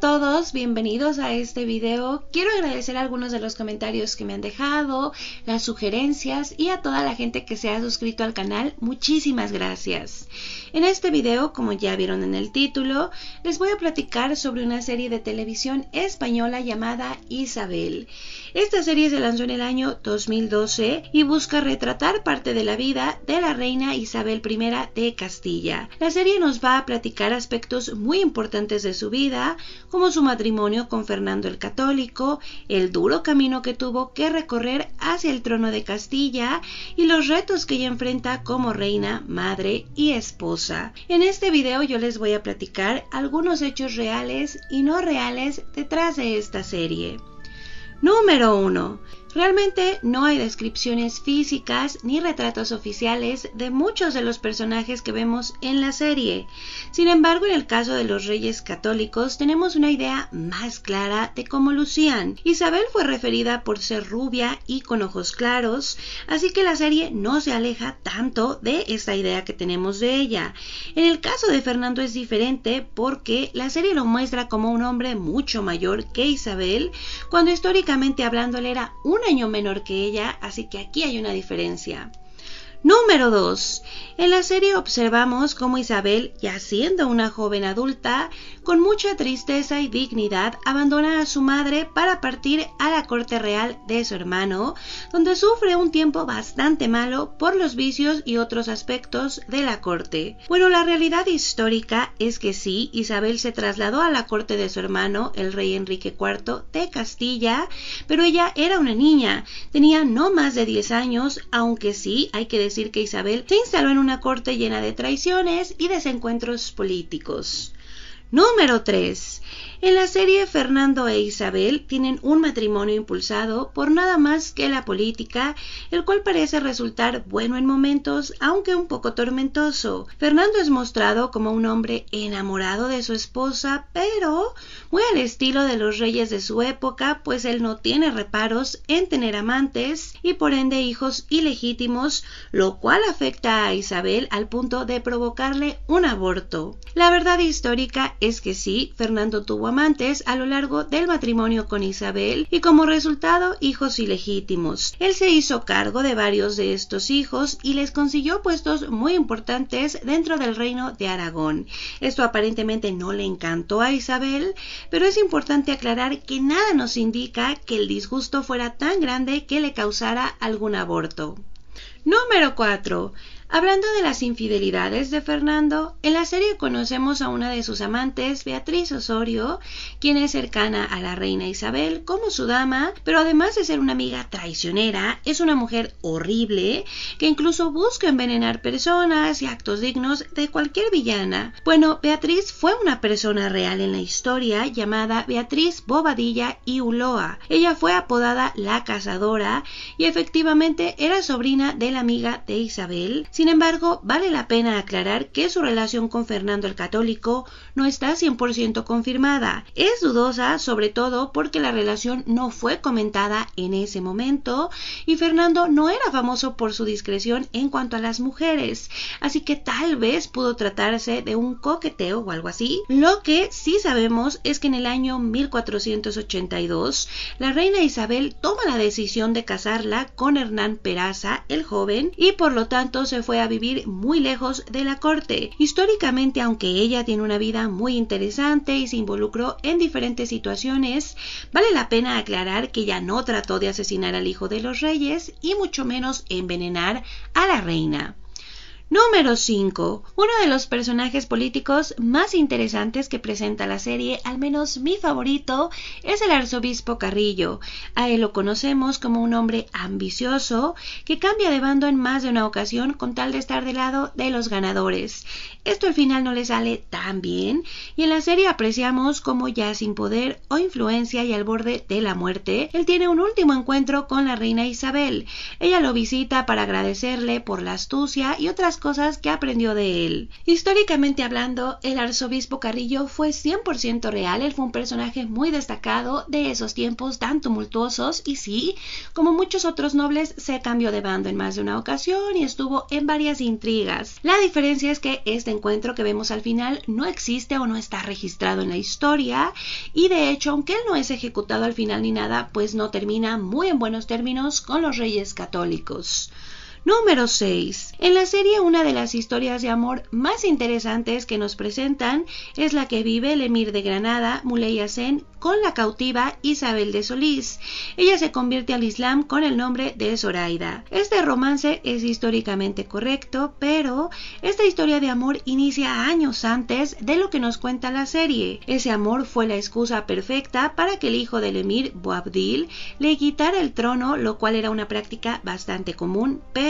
todos, bienvenidos a este video. Quiero agradecer algunos de los comentarios que me han dejado, las sugerencias y a toda la gente que se ha suscrito al canal. Muchísimas gracias. En este video, como ya vieron en el título, les voy a platicar sobre una serie de televisión española llamada Isabel. Esta serie se lanzó en el año 2012 y busca retratar parte de la vida de la reina Isabel I de Castilla. La serie nos va a platicar aspectos muy importantes de su vida, como su matrimonio con Fernando el Católico, el duro camino que tuvo que recorrer hacia el trono de Castilla y los retos que ella enfrenta como reina, madre y esposa. En este video yo les voy a platicar algunos hechos reales y no reales detrás de esta serie. Número 1. Realmente no hay descripciones físicas ni retratos oficiales de muchos de los personajes que vemos en la serie. Sin embargo, en el caso de los reyes católicos tenemos una idea más clara de cómo lucían. Isabel fue referida por ser rubia y con ojos claros, así que la serie no se aleja tanto de esta idea que tenemos de ella. En el caso de Fernando es diferente porque la serie lo muestra como un hombre mucho mayor que Isabel, cuando históricamente Hablándole hablando, él era un año menor que ella, así que aquí hay una diferencia. Número 2. En la serie observamos cómo Isabel, ya siendo una joven adulta, con mucha tristeza y dignidad, abandona a su madre para partir a la corte real de su hermano, donde sufre un tiempo bastante malo por los vicios y otros aspectos de la corte. Bueno, la realidad histórica es que sí, Isabel se trasladó a la corte de su hermano, el rey Enrique IV de Castilla, pero ella era una niña, tenía no más de 10 años, aunque sí hay que decir que Isabel se instaló en una corte llena de traiciones y desencuentros políticos. Número 3. En la serie, Fernando e Isabel tienen un matrimonio impulsado por nada más que la política, el cual parece resultar bueno en momentos, aunque un poco tormentoso. Fernando es mostrado como un hombre enamorado de su esposa, pero muy al estilo de los reyes de su época, pues él no tiene reparos en tener amantes y por ende hijos ilegítimos, lo cual afecta a Isabel al punto de provocarle un aborto. La verdad histórica es que sí, Fernando tuvo amantes a lo largo del matrimonio con Isabel y como resultado hijos ilegítimos. Él se hizo cargo de varios de estos hijos y les consiguió puestos muy importantes dentro del reino de Aragón. Esto aparentemente no le encantó a Isabel, pero es importante aclarar que nada nos indica que el disgusto fuera tan grande que le causara algún aborto. Número 4. Hablando de las infidelidades de Fernando, en la serie conocemos a una de sus amantes, Beatriz Osorio, quien es cercana a la reina Isabel como su dama, pero además de ser una amiga traicionera, es una mujer horrible que incluso busca envenenar personas y actos dignos de cualquier villana. Bueno, Beatriz fue una persona real en la historia llamada Beatriz Bobadilla y Uloa. Ella fue apodada la cazadora y efectivamente era sobrina de la amiga de Isabel. Sin embargo, vale la pena aclarar que su relación con Fernando el Católico no está 100% confirmada. Es dudosa, sobre todo porque la relación no fue comentada en ese momento y Fernando no era famoso por su discreción en cuanto a las mujeres, así que tal vez pudo tratarse de un coqueteo o algo así. Lo que sí sabemos es que en el año 1482 la reina Isabel toma la decisión de casarla con Hernán Peraza, el joven, y por lo tanto se fue fue a vivir muy lejos de la corte. Históricamente, aunque ella tiene una vida muy interesante y se involucró en diferentes situaciones, vale la pena aclarar que ella no trató de asesinar al hijo de los reyes y mucho menos envenenar a la reina. Número 5. Uno de los personajes políticos más interesantes que presenta la serie, al menos mi favorito, es el arzobispo Carrillo. A él lo conocemos como un hombre ambicioso que cambia de bando en más de una ocasión con tal de estar del lado de los ganadores. Esto al final no le sale tan bien y en la serie apreciamos cómo ya sin poder o influencia y al borde de la muerte, él tiene un último encuentro con la reina Isabel. Ella lo visita para agradecerle por la astucia y otras cosas que aprendió de él. Históricamente hablando, el arzobispo Carrillo fue 100% real, él fue un personaje muy destacado de esos tiempos tan tumultuosos y sí, como muchos otros nobles, se cambió de bando en más de una ocasión y estuvo en varias intrigas. La diferencia es que este encuentro que vemos al final no existe o no está registrado en la historia y de hecho, aunque él no es ejecutado al final ni nada, pues no termina muy en buenos términos con los reyes católicos. Número 6. En la serie una de las historias de amor más interesantes que nos presentan es la que vive el emir de Granada, Muley Hassan, con la cautiva Isabel de Solís. Ella se convierte al Islam con el nombre de Zoraida. Este romance es históricamente correcto, pero esta historia de amor inicia años antes de lo que nos cuenta la serie. Ese amor fue la excusa perfecta para que el hijo del emir, Boabdil, le quitara el trono, lo cual era una práctica bastante común, pero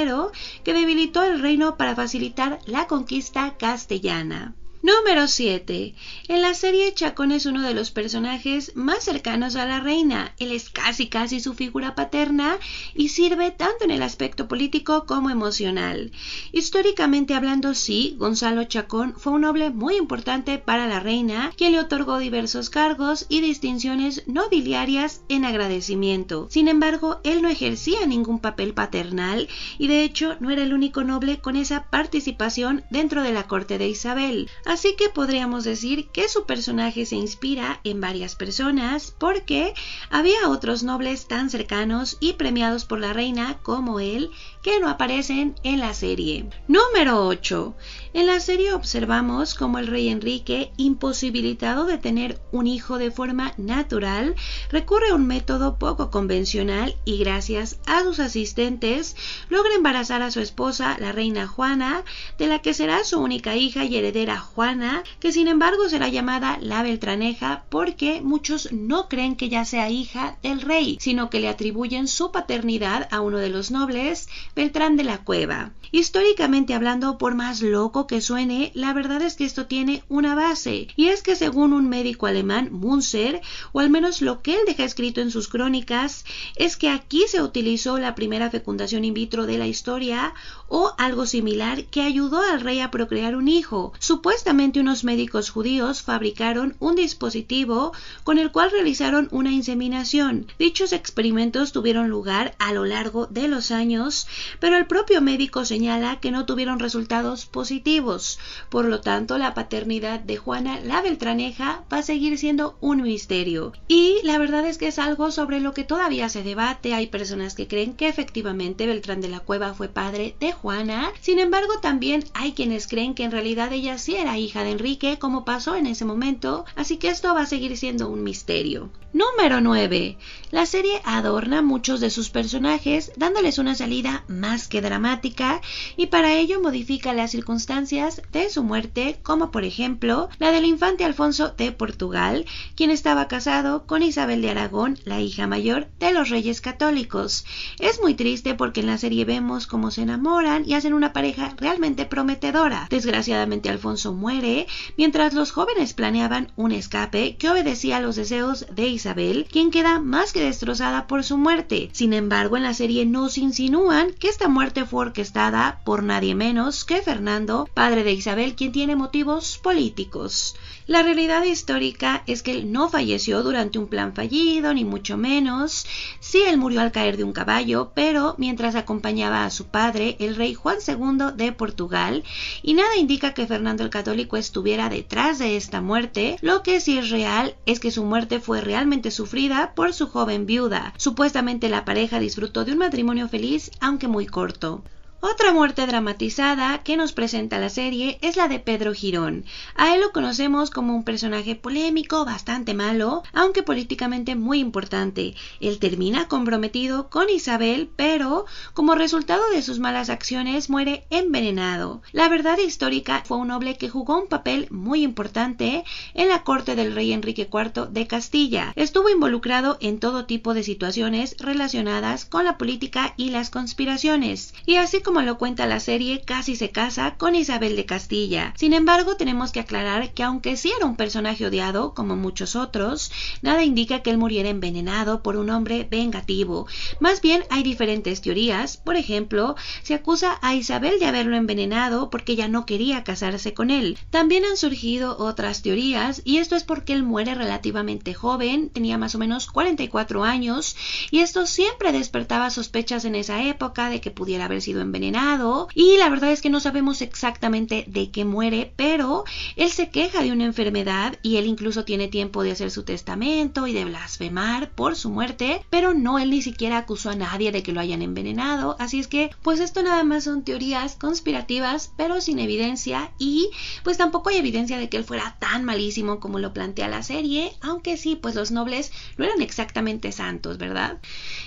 que debilitó el reino para facilitar la conquista castellana. Número 7. En la serie Chacón es uno de los personajes más cercanos a la reina. Él es casi casi su figura paterna y sirve tanto en el aspecto político como emocional. Históricamente hablando, sí, Gonzalo Chacón fue un noble muy importante para la reina, quien le otorgó diversos cargos y distinciones nobiliarias en agradecimiento. Sin embargo, él no ejercía ningún papel paternal y de hecho no era el único noble con esa participación dentro de la corte de Isabel. Así que podríamos decir que su personaje se inspira en varias personas porque había otros nobles tan cercanos y premiados por la reina como él que no aparecen en la serie. Número 8. En la serie observamos como el rey Enrique, imposibilitado de tener un hijo de forma natural, recurre a un método poco convencional y gracias a sus asistentes logra embarazar a su esposa, la reina Juana, de la que será su única hija y heredera Juana, que sin embargo será llamada la Beltraneja porque muchos no creen que ya sea hija del rey, sino que le atribuyen su paternidad a uno de los nobles, Beltrán de la Cueva. Históricamente hablando, por más loco que suene, la verdad es que esto tiene una base, y es que según un médico alemán, Munzer, o al menos lo que deja escrito en sus crónicas es que aquí se utilizó la primera fecundación in vitro de la historia o algo similar que ayudó al rey a procrear un hijo. Supuestamente unos médicos judíos fabricaron un dispositivo con el cual realizaron una inseminación. Dichos experimentos tuvieron lugar a lo largo de los años, pero el propio médico señala que no tuvieron resultados positivos. Por lo tanto, la paternidad de Juana la Beltraneja va a seguir siendo un misterio. Y la verdad verdad es que es algo sobre lo que todavía se debate. Hay personas que creen que efectivamente Beltrán de la Cueva fue padre de Juana. Sin embargo, también hay quienes creen que en realidad ella sí era hija de Enrique, como pasó en ese momento, así que esto va a seguir siendo un misterio. Número 9. La serie adorna muchos de sus personajes, dándoles una salida más que dramática, y para ello modifica las circunstancias de su muerte, como por ejemplo la del infante Alfonso de Portugal, quien estaba casado con Isabel de Aragón, la hija mayor de los reyes católicos. Es muy triste porque en la serie vemos cómo se enamoran y hacen una pareja realmente prometedora. Desgraciadamente Alfonso muere, mientras los jóvenes planeaban un escape que obedecía a los deseos de Isabel, quien queda más que destrozada por su muerte. Sin embargo, en la serie nos insinúan que esta muerte fue orquestada por nadie menos que Fernando, padre de Isabel, quien tiene motivos políticos. La realidad histórica es que él no falleció durante un plan fallido ni mucho menos. Sí, él murió al caer de un caballo, pero mientras acompañaba a su padre, el rey Juan II de Portugal, y nada indica que Fernando el Católico estuviera detrás de esta muerte. Lo que sí es real es que su muerte fue realmente sufrida por su joven viuda. Supuestamente la pareja disfrutó de un matrimonio feliz, aunque muy corto. Otra muerte dramatizada que nos presenta la serie es la de Pedro Girón. A él lo conocemos como un personaje polémico, bastante malo, aunque políticamente muy importante. Él termina comprometido con Isabel, pero como resultado de sus malas acciones muere envenenado. La verdad histórica fue un noble que jugó un papel muy importante en la corte del rey Enrique IV de Castilla. Estuvo involucrado en todo tipo de situaciones relacionadas con la política y las conspiraciones. Y así como como lo cuenta la serie, casi se casa con Isabel de Castilla. Sin embargo, tenemos que aclarar que aunque sí era un personaje odiado, como muchos otros, nada indica que él muriera envenenado por un hombre vengativo. Más bien hay diferentes teorías, por ejemplo, se acusa a Isabel de haberlo envenenado porque ella no quería casarse con él. También han surgido otras teorías y esto es porque él muere relativamente joven, tenía más o menos 44 años y esto siempre despertaba sospechas en esa época de que pudiera haber sido envenenado envenenado y la verdad es que no sabemos exactamente de qué muere, pero él se queja de una enfermedad y él incluso tiene tiempo de hacer su testamento y de blasfemar por su muerte, pero no, él ni siquiera acusó a nadie de que lo hayan envenenado, así es que pues esto nada más son teorías conspirativas, pero sin evidencia y pues tampoco hay evidencia de que él fuera tan malísimo como lo plantea la serie, aunque sí, pues los nobles no eran exactamente santos, ¿verdad?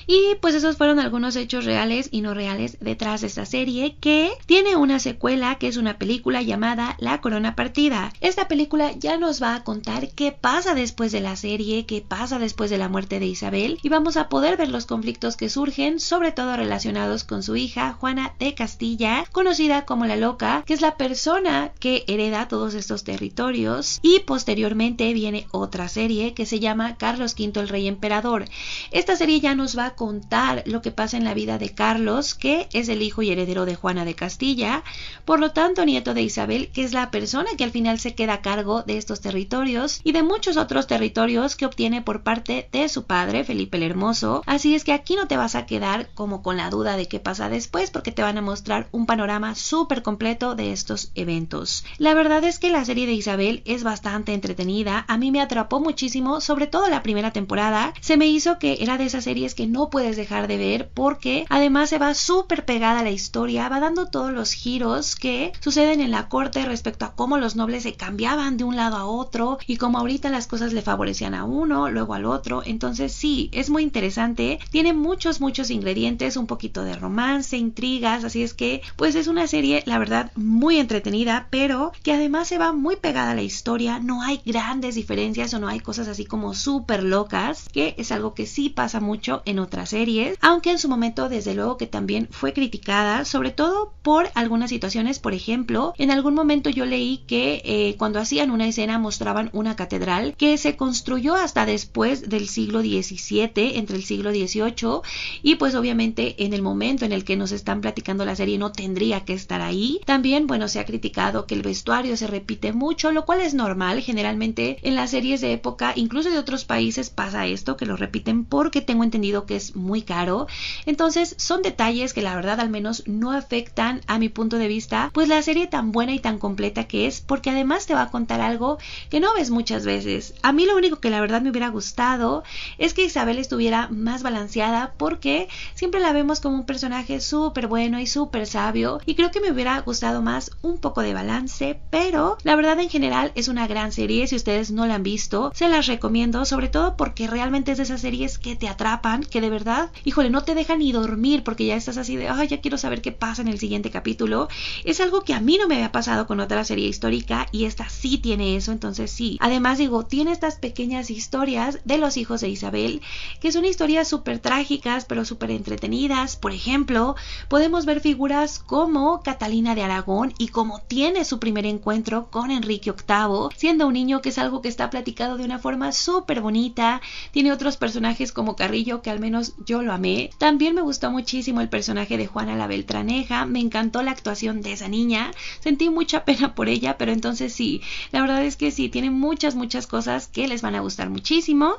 Y pues esos fueron algunos hechos reales y no reales detrás de esta serie que tiene una secuela que es una película llamada La Corona Partida. Esta película ya nos va a contar qué pasa después de la serie, qué pasa después de la muerte de Isabel y vamos a poder ver los conflictos que surgen, sobre todo relacionados con su hija Juana de Castilla, conocida como la loca, que es la persona que hereda todos estos territorios y posteriormente viene otra serie que se llama Carlos V el Rey Emperador. Esta serie ya nos va a contar lo que pasa en la vida de Carlos, que es el hijo y heredero de Juana de Castilla, por lo tanto nieto de Isabel, que es la persona que al final se queda a cargo de estos territorios y de muchos otros territorios que obtiene por parte de su padre, Felipe el Hermoso. Así es que aquí no te vas a quedar como con la duda de qué pasa después, porque te van a mostrar un panorama súper completo de estos eventos. La verdad es que la serie de Isabel es bastante entretenida, a mí me atrapó muchísimo, sobre todo la primera temporada, se me hizo que era de esas series que no puedes dejar de ver porque además se va súper pegada a la historia historia va dando todos los giros que suceden en la corte respecto a cómo los nobles se cambiaban de un lado a otro y cómo ahorita las cosas le favorecían a uno, luego al otro. Entonces sí, es muy interesante, tiene muchos, muchos ingredientes, un poquito de romance, intrigas, así es que pues es una serie, la verdad, muy entretenida, pero que además se va muy pegada a la historia, no hay grandes diferencias o no hay cosas así como súper locas, que es algo que sí pasa mucho en otras series, aunque en su momento desde luego que también fue criticada sobre todo por algunas situaciones, por ejemplo, en algún momento yo leí que eh, cuando hacían una escena mostraban una catedral que se construyó hasta después del siglo XVII, entre el siglo XVIII, y pues obviamente en el momento en el que nos están platicando la serie no tendría que estar ahí. También, bueno, se ha criticado que el vestuario se repite mucho, lo cual es normal, generalmente en las series de época, incluso de otros países pasa esto, que lo repiten porque tengo entendido que es muy caro. Entonces, son detalles que la verdad al menos no afectan a mi punto de vista, pues la serie tan buena y tan completa que es, porque además te va a contar algo que no ves muchas veces. A mí lo único que la verdad me hubiera gustado es que Isabel estuviera más balanceada porque siempre la vemos como un personaje súper bueno y súper sabio y creo que me hubiera gustado más un poco de balance, pero la verdad en general es una gran serie, si ustedes no la han visto, se las recomiendo, sobre todo porque realmente es de esas series que te atrapan, que de verdad, híjole, no te dejan ni dormir porque ya estás así de, ay, ya quiero ver qué pasa en el siguiente capítulo. Es algo que a mí no me había pasado con otra serie histórica y esta sí tiene eso, entonces sí. Además digo, tiene estas pequeñas historias de los hijos de Isabel, que son historias súper trágicas, pero súper entretenidas. Por ejemplo, podemos ver figuras como Catalina de Aragón y cómo tiene su primer encuentro con Enrique VIII, siendo un niño que es algo que está platicado de una forma súper bonita. Tiene otros personajes como Carrillo, que al menos yo lo amé. También me gustó muchísimo el personaje de Juana la Beltraneja. Me encantó la actuación de esa niña. Sentí mucha pena por ella, pero entonces sí, la verdad es que sí, tienen muchas, muchas cosas que les van a gustar muchísimo.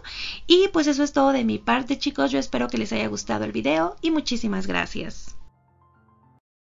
Y pues eso es todo de mi parte, chicos. Yo espero que les haya gustado el video y muchísimas gracias.